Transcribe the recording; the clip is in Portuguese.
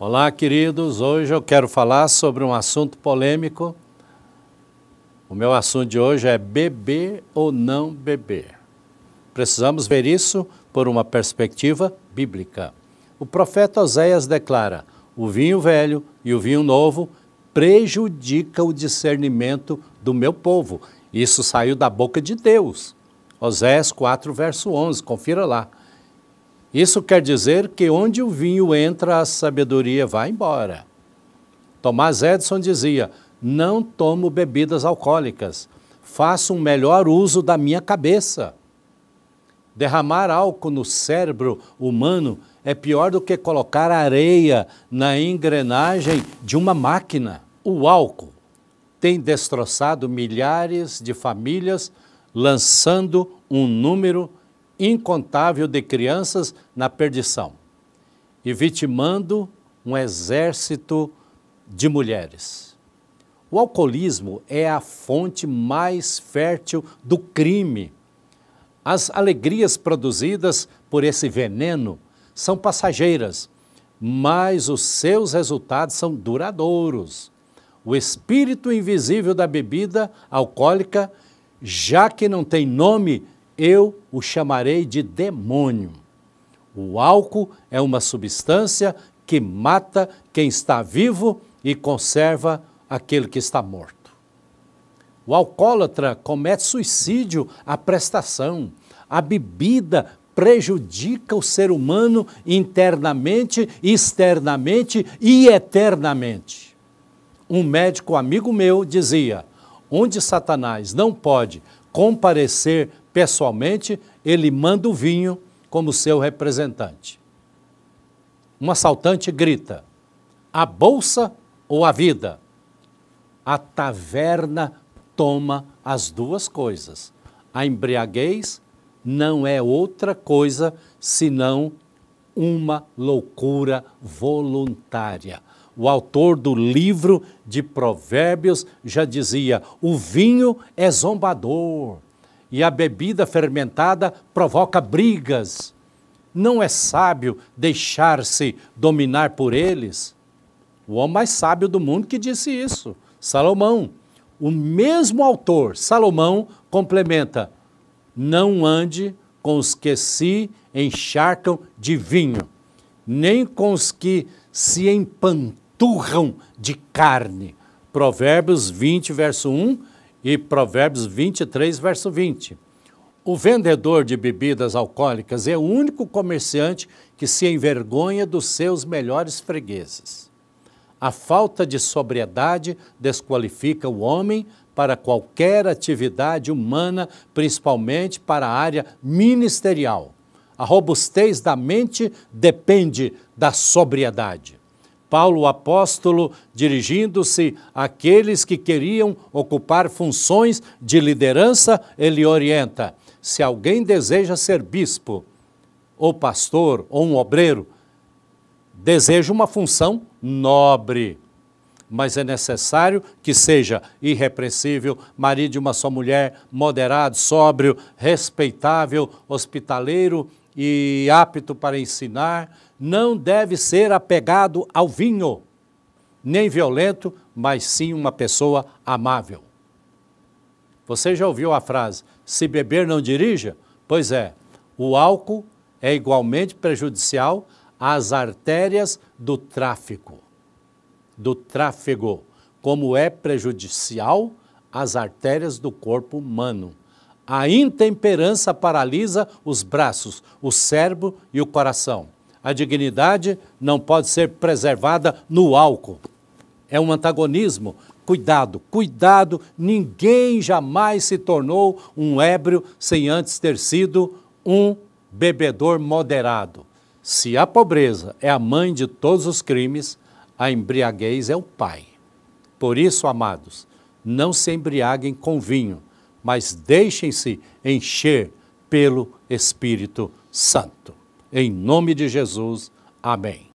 Olá, queridos. Hoje eu quero falar sobre um assunto polêmico. O meu assunto de hoje é beber ou não beber. Precisamos ver isso por uma perspectiva bíblica. O profeta Oséias declara: o vinho velho e o vinho novo prejudica o discernimento do meu povo. Isso saiu da boca de Deus. Oséias 4, verso 11, confira lá. Isso quer dizer que onde o vinho entra, a sabedoria vai embora. Tomás Edison dizia: Não tomo bebidas alcoólicas, faço um melhor uso da minha cabeça. Derramar álcool no cérebro humano é pior do que colocar areia na engrenagem de uma máquina. O álcool tem destroçado milhares de famílias, lançando um número incontável de crianças na perdição e vitimando um exército de mulheres. O alcoolismo é a fonte mais fértil do crime. As alegrias produzidas por esse veneno são passageiras, mas os seus resultados são duradouros. O espírito invisível da bebida alcoólica, já que não tem nome, eu o chamarei de demônio. O álcool é uma substância que mata quem está vivo e conserva aquele que está morto. O alcoólatra comete suicídio à prestação. A bebida prejudica o ser humano internamente, externamente e eternamente. Um médico amigo meu dizia: onde Satanás não pode comparecer pessoalmente, ele manda o vinho como seu representante. Um assaltante grita: a bolsa ou a vida? A taverna toma as duas coisas. A embriaguez não é outra coisa senão uma loucura voluntária. O autor do livro de Provérbios já dizia: o vinho é zombador e a bebida fermentada provoca brigas. Não é sábio deixar-se dominar por eles. O homem mais sábio do mundo que disse isso, Salomão. O mesmo autor, Salomão, complementa: Não ande com os que se encharcam de vinho, nem com os que se empanturram de carne. Provérbios 20, verso 1 e Provérbios 23, verso 20. O vendedor de bebidas alcoólicas é o único comerciante que se envergonha dos seus melhores fregueses. A falta de sobriedade desqualifica o homem para qualquer atividade humana, principalmente para a área ministerial. A robustez da mente depende da sobriedade. Paulo apóstolo, dirigindo-se àqueles que queriam ocupar funções de liderança, ele orienta: se alguém deseja ser bispo, ou pastor, ou um obreiro, deseja uma função nobre mas é necessário que seja irrepreensível, marido de uma só mulher, moderado, sóbrio, respeitável, hospitaleiro, e apto para ensinar, não deve ser apegado ao vinho, nem violento, mas sim uma pessoa amável. Você já ouviu a frase: se beber não dirija? Pois é, o álcool é igualmente prejudicial às artérias do tráfico, do tráfego, como é prejudicial às artérias do corpo humano. A intemperança paralisa os braços, o cérebro e o coração. A dignidade não pode ser preservada no álcool. É um antagonismo. Cuidado, cuidado, ninguém jamais se tornou um ébrio sem antes ter sido um bebedor moderado. Se a pobreza é a mãe de todos os crimes, a embriaguez é o pai. Por isso, amados, não se embriaguem com vinho mas deixem-se encher pelo Espírito Santo. Em nome de Jesus, amém.